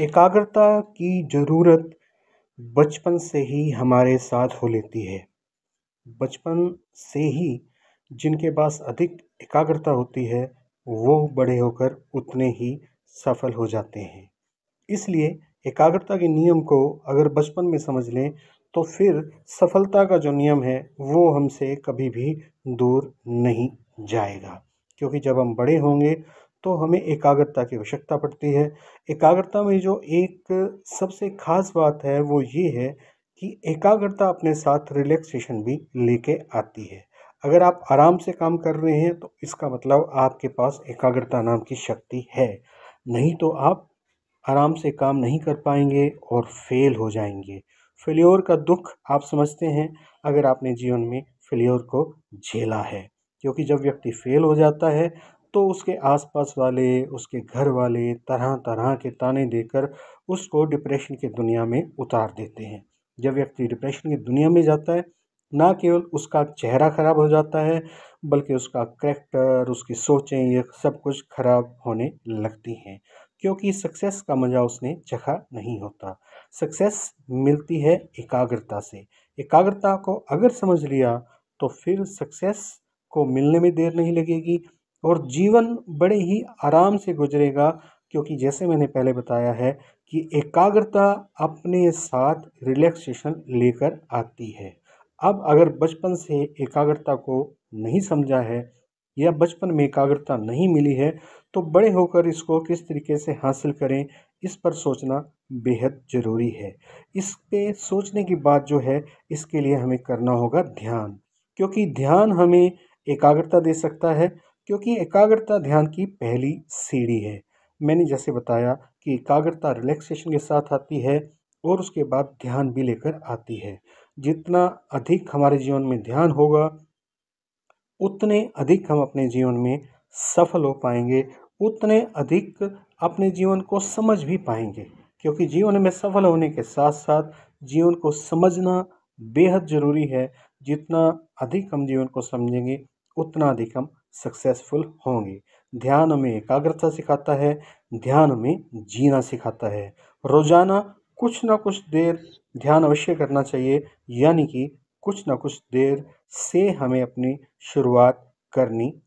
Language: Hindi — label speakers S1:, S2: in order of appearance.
S1: एकाग्रता की ज़रूरत बचपन से ही हमारे साथ हो लेती है बचपन से ही जिनके पास अधिक एकाग्रता होती है वो बड़े होकर उतने ही सफल हो जाते हैं इसलिए एकाग्रता के नियम को अगर बचपन में समझ लें तो फिर सफलता का जो नियम है वो हमसे कभी भी दूर नहीं जाएगा क्योंकि जब हम बड़े होंगे तो हमें एकाग्रता की आवश्यकता पड़ती है एकाग्रता में जो एक सबसे ख़ास बात है वो ये है कि एकाग्रता अपने साथ रिलैक्सेशन भी लेके आती है अगर आप आराम से काम कर रहे हैं तो इसका मतलब आपके पास एकाग्रता नाम की शक्ति है नहीं तो आप आराम से काम नहीं कर पाएंगे और फेल हो जाएंगे फेल्योर का दुख आप समझते हैं अगर आपने जीवन में फेल्योर को झेला है क्योंकि जब व्यक्ति फेल हो जाता है तो उसके आसपास वाले उसके घर वाले तरह तरह के ताने देकर उसको डिप्रेशन की दुनिया में उतार देते हैं जब व्यक्ति डिप्रेशन की दुनिया में जाता है ना केवल उसका चेहरा ख़राब हो जाता है बल्कि उसका करेक्टर उसकी सोचें ये सब कुछ ख़राब होने लगती हैं क्योंकि सक्सेस का मज़ा उसने चखा नहीं होता सक्सेस मिलती है एकाग्रता से एकाग्रता को अगर समझ लिया तो फिर सक्सेस को मिलने में देर नहीं लगेगी और जीवन बड़े ही आराम से गुजरेगा क्योंकि जैसे मैंने पहले बताया है कि एकाग्रता अपने साथ रिलैक्सेशन लेकर आती है अब अगर बचपन से एकाग्रता को नहीं समझा है या बचपन में एकाग्रता नहीं मिली है तो बड़े होकर इसको किस तरीके से हासिल करें इस पर सोचना बेहद ज़रूरी है इस पे सोचने की बात जो है इसके लिए हमें करना होगा ध्यान क्योंकि ध्यान हमें एकाग्रता दे सकता है क्योंकि एकाग्रता ध्यान की पहली सीढ़ी है मैंने जैसे बताया कि एकाग्रता रिलैक्सेशन के साथ आती है और उसके बाद ध्यान भी लेकर आती है जितना अधिक हमारे जीवन में ध्यान होगा उतने अधिक हम अपने जीवन में सफल हो पाएंगे उतने अधिक अपने जीवन को समझ भी पाएंगे क्योंकि जीवन में सफल होने के साथ साथ जीवन को समझना बेहद ज़रूरी है जितना अधिक हम जीवन को समझेंगे उतना अधिक हम सक्सेसफुल होंगे ध्यान हमें एकाग्रता सिखाता है ध्यान हमें जीना सिखाता है रोज़ाना कुछ ना कुछ देर ध्यान अवश्य करना चाहिए यानी कि कुछ ना कुछ देर से हमें अपनी शुरुआत करनी